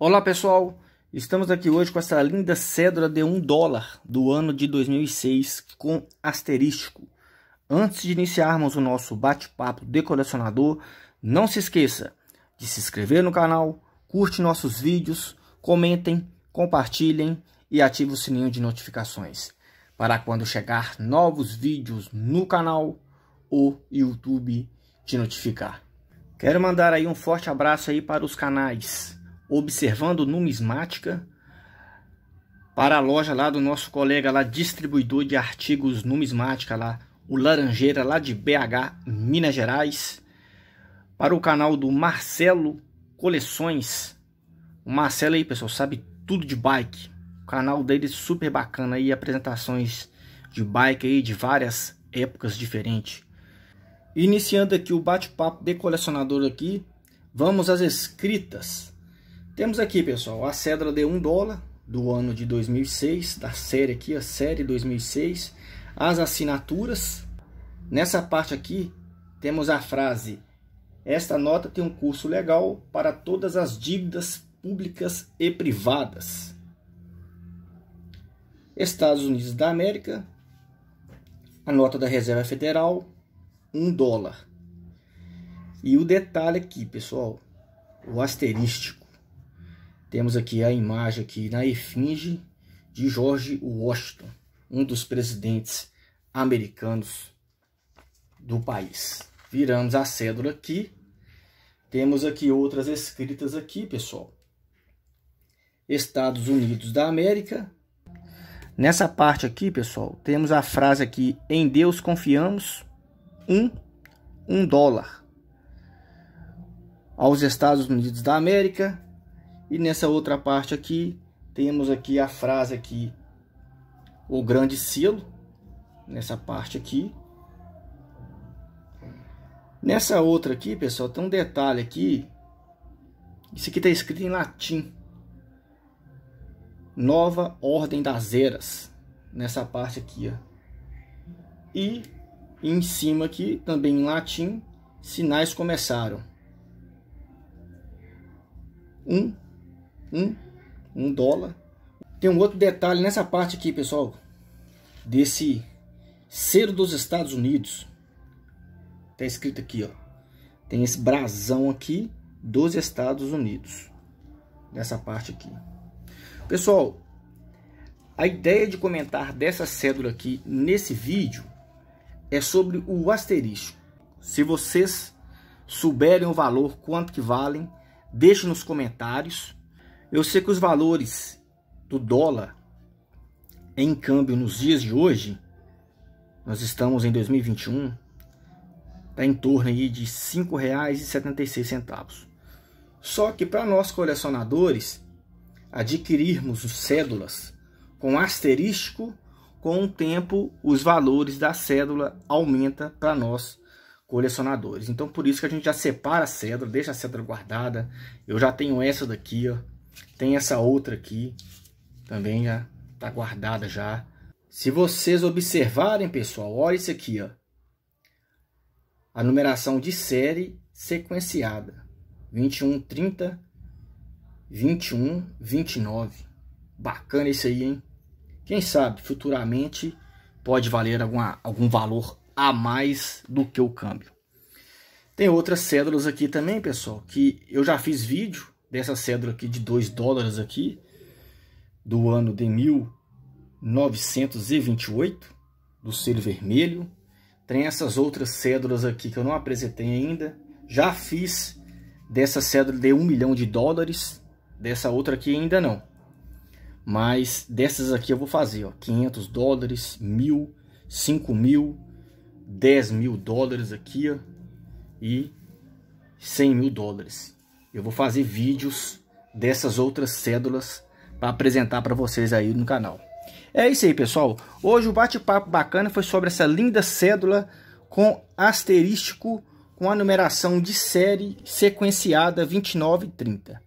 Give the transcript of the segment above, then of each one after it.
Olá pessoal, estamos aqui hoje com essa linda cédula de 1 dólar do ano de 2006 com asterístico. Antes de iniciarmos o nosso bate-papo de colecionador, não se esqueça de se inscrever no canal, curte nossos vídeos, comentem, compartilhem e ative o sininho de notificações para quando chegar novos vídeos no canal, o YouTube te notificar. Quero mandar aí um forte abraço aí para os canais observando numismática para a loja lá do nosso colega lá, distribuidor de artigos numismática lá, o Laranjeira lá de BH, Minas Gerais, para o canal do Marcelo Coleções. O Marcelo aí, pessoal, sabe tudo de bike. O canal dele é super bacana aí, apresentações de bike aí de várias épocas diferentes. Iniciando aqui o bate-papo de colecionador aqui, vamos às escritas. Temos aqui, pessoal, a cédula de 1 dólar do ano de 2006, da série aqui, a série 2006, as assinaturas. Nessa parte aqui, temos a frase: Esta nota tem um curso legal para todas as dívidas públicas e privadas. Estados Unidos da América, a nota da Reserva Federal, 1 dólar. E o detalhe aqui, pessoal, o asterístico temos aqui a imagem aqui na efígie de George Washington, um dos presidentes americanos do país. Viramos a cédula aqui. Temos aqui outras escritas aqui, pessoal. Estados Unidos da América. Nessa parte aqui, pessoal, temos a frase aqui, em Deus confiamos, um, um dólar. Aos Estados Unidos da América, e nessa outra parte aqui, temos aqui a frase aqui, o grande selo, nessa parte aqui. Nessa outra aqui, pessoal, tem um detalhe aqui. Isso aqui está escrito em latim. Nova Ordem das Eras. Nessa parte aqui, ó. E em cima aqui, também em latim, sinais começaram. Um um, um dólar. Tem um outro detalhe nessa parte aqui, pessoal, desse cero dos Estados Unidos. Tá escrito aqui, ó. Tem esse brasão aqui dos Estados Unidos. Nessa parte aqui. Pessoal, a ideia de comentar dessa cédula aqui nesse vídeo é sobre o asterisco. Se vocês souberem o valor, quanto que valem, deixe nos comentários. Eu sei que os valores do dólar em câmbio nos dias de hoje, nós estamos em 2021, está em torno aí de R$ 5,76. Só que para nós colecionadores, adquirirmos os cédulas com asterisco, com o tempo os valores da cédula aumenta para nós colecionadores. Então por isso que a gente já separa a cédula, deixa a cédula guardada. Eu já tenho essa daqui, ó, tem essa outra aqui, também já tá guardada já. Se vocês observarem, pessoal, olha isso aqui, ó. A numeração de série sequenciada. 21, 30, 21, 29. Bacana isso aí, hein? Quem sabe futuramente pode valer alguma, algum valor a mais do que o câmbio. Tem outras cédulas aqui também, pessoal, que eu já fiz vídeo dessa cédula aqui de 2 dólares aqui, do ano de 1928, do selo vermelho. Tem essas outras cédulas aqui que eu não apresentei ainda. Já fiz dessa cédula de 1 milhão de dólares, dessa outra aqui ainda não. Mas dessas aqui eu vou fazer, ó, 500 dólares, 1000, 5000, mil, 10 mil dólares aqui, ó, e 100 mil dólares. Eu vou fazer vídeos dessas outras cédulas para apresentar para vocês aí no canal. É isso aí, pessoal. Hoje o bate-papo bacana foi sobre essa linda cédula com asterístico com a numeração de série sequenciada 2930.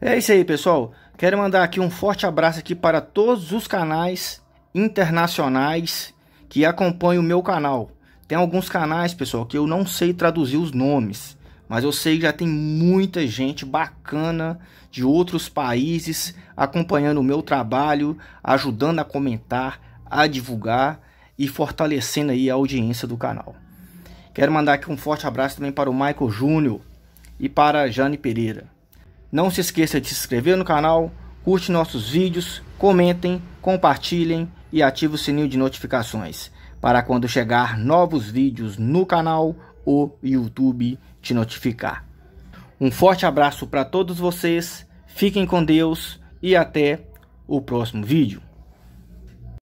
É isso aí, pessoal. Quero mandar aqui um forte abraço aqui para todos os canais internacionais que acompanham o meu canal. Tem alguns canais, pessoal, que eu não sei traduzir os nomes mas eu sei que já tem muita gente bacana de outros países acompanhando o meu trabalho, ajudando a comentar, a divulgar e fortalecendo aí a audiência do canal. Quero mandar aqui um forte abraço também para o Michael Júnior e para a Jane Pereira. Não se esqueça de se inscrever no canal, curte nossos vídeos, comentem, compartilhem e ative o sininho de notificações para quando chegar novos vídeos no canal o YouTube te notificar. Um forte abraço para todos vocês, fiquem com Deus e até o próximo vídeo.